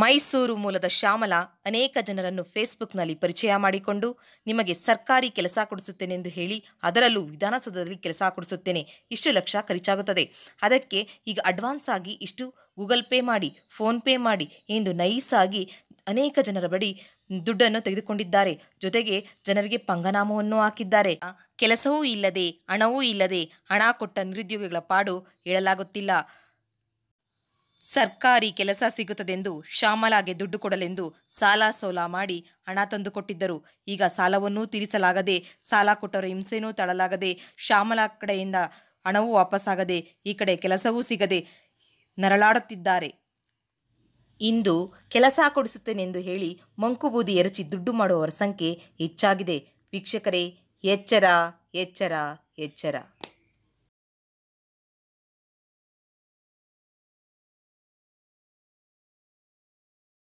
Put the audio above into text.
ಮೈಸೂರು ಮೂಲದ ಶ್ಯಾಮಲಾ ಅನೇಕ ಜನರನ್ನು ಫೇಸ್ಬುಕ್ನಲ್ಲಿ ಪರಿಚಯ ಮಾಡಿಕೊಂಡು ನಿಮಗೆ ಸರ್ಕಾರಿ ಕೆಲಸ ಕೊಡಿಸುತ್ತೇನೆ ಎಂದು ಹೇಳಿ ಅದರಲ್ಲೂ ವಿಧಾನಸೌಧದಲ್ಲಿ ಕೆಲಸ ಕೊಡಿಸುತ್ತೇನೆ ಇಷ್ಟು ಲಕ್ಷ ಖರ್ಚಾಗುತ್ತದೆ ಅದಕ್ಕೆ ಈಗ ಅಡ್ವಾನ್ಸ್ ಆಗಿ ಇಷ್ಟು ಗೂಗಲ್ ಪೇ ಮಾಡಿ ಫೋನ್ ಪೇ ಮಾಡಿ ಎಂದು ನೈಸಾಗಿ ಅನೇಕ ಜನರ ಬಳಿ ದುಡ್ಡನ್ನು ತೆಗೆದುಕೊಂಡಿದ್ದಾರೆ ಜೊತೆಗೆ ಜನರಿಗೆ ಪಂಗನಾಮವನ್ನು ಹಾಕಿದ್ದಾರೆ ಕೆಲಸವೂ ಇಲ್ಲದೆ ಹಣವೂ ಇಲ್ಲದೆ ಹಣ ಕೊಟ್ಟ ನಿರುದ್ಯೋಗಿಗಳ ಪಾಡು ಹೇಳಲಾಗುತ್ತಿಲ್ಲ ಸರ್ಕಾರಿ ಕೆಲಸ ಸಿಗುತ್ತದೆಂದು ಶ್ಯಾಮಲಾಗೆ ದುಡ್ಡು ಕೊಡಲೆಂದು ಸಾಲ ಸೋಲ ಮಾಡಿ ಹಣ ತಂದು ಕೊಟ್ಟಿದ್ದರು ಈಗ ಸಾಲವನ್ನೂ ತೀರಿಸಲಾಗದೆ ಸಾಲ ಕೊಟ್ಟವರ ಹಿಂಸೆನೂ ತಳಲಾಗದೆ ಶ್ಯಾಮಲಾ ಕಡೆಯಿಂದ ಹಣವೂ ವಾಪಸ್ಸಾಗದೆ ಈ ಕಡೆ ಕೆಲಸವೂ ಸಿಗದೆ ನರಳಾಡುತ್ತಿದ್ದಾರೆ ಇಂದು ಕೆಲಸ ಕೊಡಿಸುತ್ತೇನೆಂದು ಹೇಳಿ ಮಂಕುಬೂದಿ ಎರಚಿ ದುಡ್ಡು ಮಾಡುವವರ ಸಂಖ್ಯೆ ಹೆಚ್ಚಾಗಿದೆ ವೀಕ್ಷಕರೇ ಎಚ್ಚರ ಎಚ್ಚರ ಎಚ್ಚರ